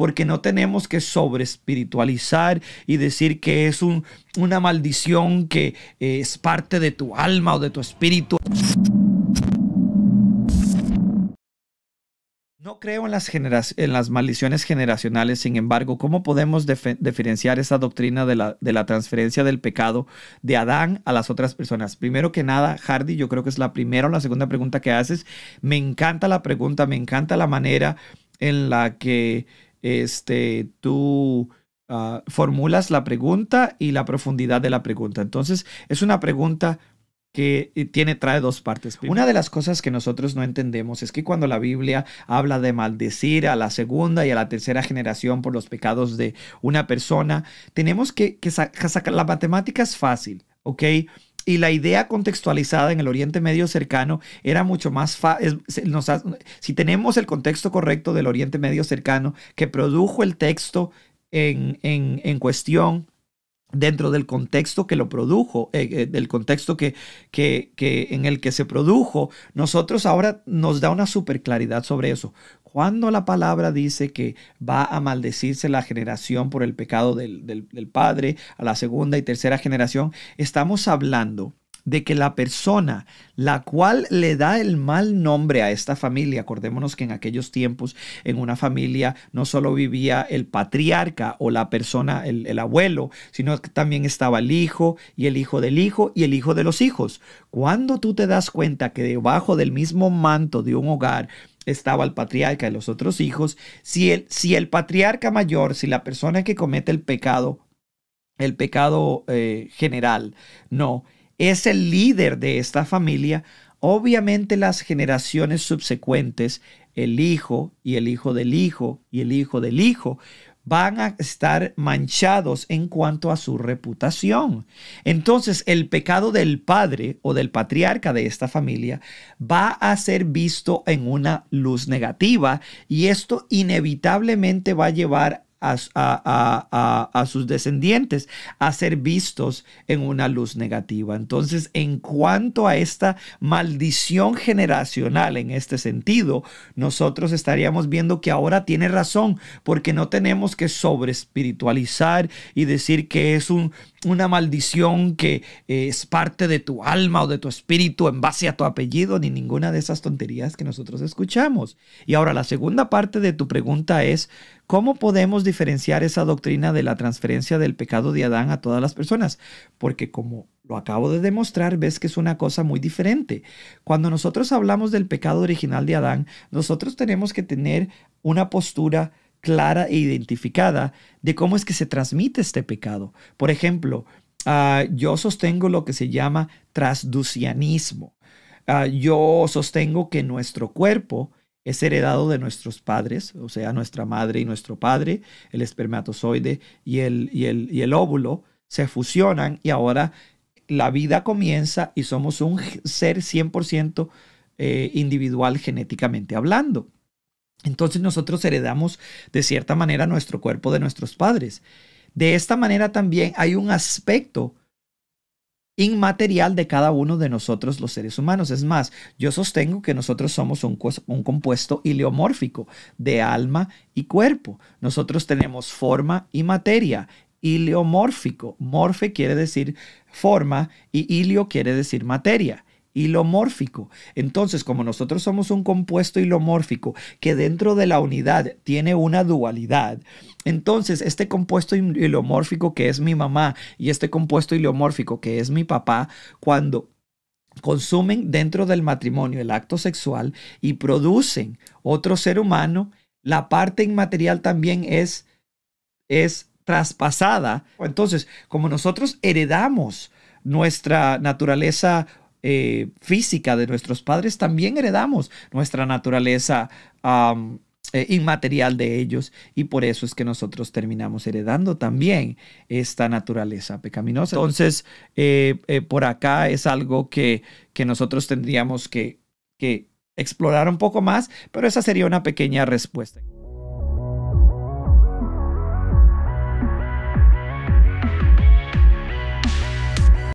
porque no tenemos que sobre espiritualizar y decir que es una maldición que eh, es parte de tu alma o de tu espíritu. No creo en las, maldiciones generacionales, sin embargo, ¿cómo podemos diferenciar esa doctrina de la, transferencia del pecado de Adán a las otras personas? Primero que nada, Hardy, yo creo que es la primera o la segunda pregunta que haces. Me encanta la pregunta, me encanta la manera en la que este, tú ah, formulas la pregunta y la profundidad de la pregunta. Entonces, es una pregunta que eh, tiene, trae dos partes. Una de las cosas que nosotros no entendemos es que cuando la Biblia habla de maldecir a la segunda y a la tercera generación por los pecados de una persona, tenemos que, que sacar, la matemática es fácil, ¿ok? y la idea contextualizada en el Oriente Medio cercano era mucho más fácil. Si tenemos el contexto correcto del Oriente Medio cercano que produjo el texto en, en cuestión, dentro del contexto que lo produjo, eh, eh, del contexto que, que, en el que se produjo, nosotros ahora nos da una super claridad sobre eso. Cuando la palabra dice que va a maldecirse la generación por el pecado del padre a la segunda y tercera generación, estamos hablando de que la persona la cual le da el mal nombre a esta familia, acordémonos que en aquellos tiempos en una familia no solo vivía el patriarca o la persona, el, abuelo, sino que también estaba el hijo y el hijo del hijo y el hijo de los hijos. Cuando tú te das cuenta que debajo del mismo manto de un hogar estaba el patriarca y los otros hijos, si el, si el patriarca mayor, si la persona que comete el pecado, el pecado eh, general, no, es el líder de esta familia, obviamente las generaciones subsecuentes, el hijo y el hijo del hijo y el hijo del hijo, van a estar manchados en cuanto a su reputación. Entonces el pecado del padre o del patriarca de esta familia va a ser visto en una luz negativa y esto inevitablemente va a llevar a, sus descendientes a ser vistos en una luz negativa. Entonces, en cuanto a esta maldición generacional en este sentido, nosotros estaríamos viendo que ahora tiene razón, porque no tenemos que sobre espiritualizar y decir que es un una maldición que eh, es parte de tu alma o de tu espíritu en base a tu apellido, ni ninguna de esas tonterías que nosotros escuchamos. Y ahora la segunda parte de tu pregunta es, ¿cómo podemos diferenciar esa doctrina de la transferencia del pecado de Adán a todas las personas? Porque como lo acabo de demostrar, ves que es una cosa muy diferente. Cuando nosotros hablamos del pecado original de Adán, nosotros tenemos que tener una postura clara e identificada de cómo es que se transmite este pecado. Por ejemplo, ah, yo sostengo lo que se llama transducianismo. Ah, yo sostengo que nuestro cuerpo es heredado de nuestros padres, o sea, nuestra madre y nuestro padre, el espermatozoide y el, óvulo se fusionan y ahora la vida comienza y somos un ser 100% eh, individual genéticamente hablando. Entonces nosotros heredamos de cierta manera nuestro cuerpo de nuestros padres. De esta manera también hay un aspecto inmaterial de cada uno de nosotros los seres humanos. Es más, yo sostengo que nosotros somos un, compuesto iliomórfico de alma y cuerpo. Nosotros tenemos forma y materia. iliomórfico. Morfe quiere decir forma y ilio quiere decir materia hilomórfico. Entonces, como nosotros somos un compuesto hilomórfico que dentro de la unidad tiene una dualidad, entonces este compuesto hilomórfico que es mi mamá y este compuesto hilomórfico que es mi papá, cuando consumen dentro del matrimonio el acto sexual y producen otro ser humano, la parte inmaterial también es es traspasada. Entonces, como nosotros heredamos nuestra naturaleza eh, física de nuestros padres, también heredamos nuestra naturaleza eh, inmaterial de ellos y por eso es que nosotros terminamos heredando también esta naturaleza pecaminosa. Entonces, eh, por acá es algo que, que nosotros tendríamos que, que explorar un poco más, pero esa sería una pequeña respuesta.